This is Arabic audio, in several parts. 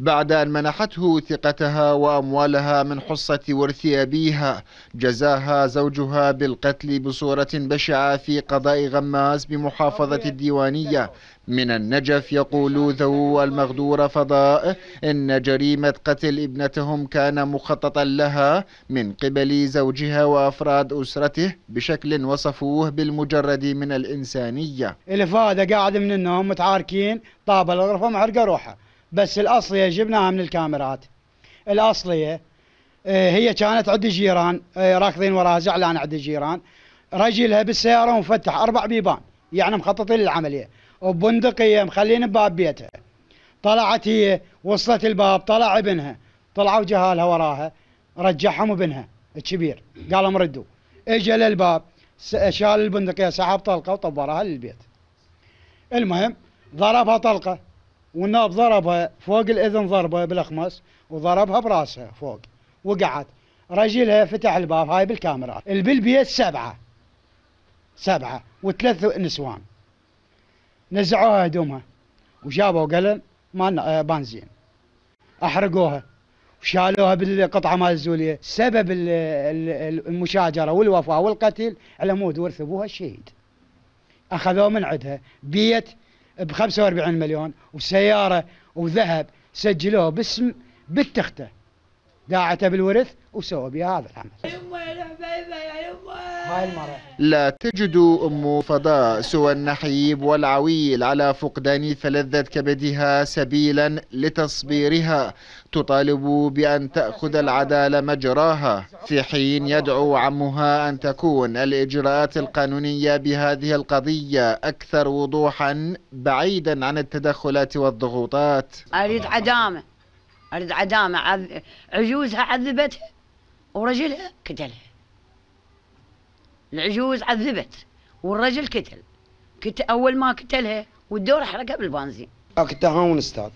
بعد أن منحته ثقتها وأموالها من حصة ورث أبيها جزاها زوجها بالقتل بصورة بشعة في قضاء غماز بمحافظة الديوانية من النجف يقول ذو المغدور فضاء إن جريمة قتل ابنتهم كان مخططا لها من قبل زوجها وأفراد أسرته بشكل وصفوه بالمجرد من الإنسانية الفادة قاعد من النوم متعاركين طاب الغرفة معرقة روحه بس الأصلية جبناها من الكاميرات الأصلية آه، هي كانت عند جيران آه، راكضين وراها زعلان عند جيران رجلها بالسيارة ومفتح أربع بيبان يعني مخططين للعملية وبندقية مخلين بباب بيتها طلعت هي وصلت الباب طلع ابنها طلعوا جهالها وراها رجعهم ابنها الكبير قال لهم ردوا اجى للباب شال البندقية سحب طلقة وراها للبيت المهم ضربها طلقة والناب ضربها فوق الإذن ضربها بالاخماس وضربها براسها فوق وقعت رجلها فتح الباب هاي بالكاميرا البلبيت بالبيت سبعة سبعة وثلاث نسوان نزعوها هدومها وجابوا قلم آه، بنزين احرقوها وشالوها بالقطعه مال الزوليه سبب المشاجره والوفاه والقتل على مود ورث ابوها الشهيد اخذوه من عندها بيت ب 45 مليون وسيارة وذهب سجلوه باسم بنت اخته داعته بالورث وسوى بها هذا العمل لا تجد أم فضاء سوى النحيب والعويل على فقدان فلذة كبدها سبيلا لتصبيرها تطالب بأن تأخذ العدالة مجراها في حين يدعو عمها أن تكون الإجراءات القانونية بهذه القضية أكثر وضوحا بعيدا عن التدخلات والضغوطات أريد عدامة أريد عدامة عجوزها عذبتها ورجلها قتلها العجوز عذبت والرجل كتل كت اول ما كتلها والدور حرقها بالبنزين آه، كنت اهاون استاذ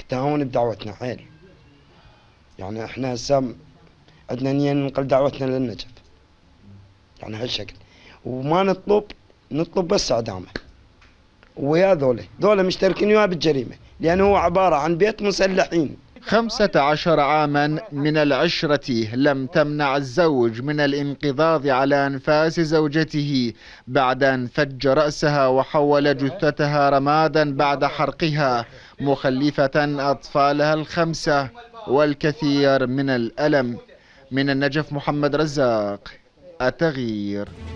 كنت اهاون بدعوتنا حيل يعني احنا هسه عندنا نيه ننقل دعوتنا للنجف يعني هالشكل وما نطلب نطلب بس اعدامه ويا ذولا ذولا مشتركين وياه بالجريمه لانه هو عباره عن بيت مسلحين خمسة عشر عاما من العشرة لم تمنع الزوج من الانقضاض على أنفاس زوجته بعد أن فج رأسها وحول جثتها رمادا بعد حرقها مخلفة أطفالها الخمسة والكثير من الألم من النجف محمد رزاق التغيير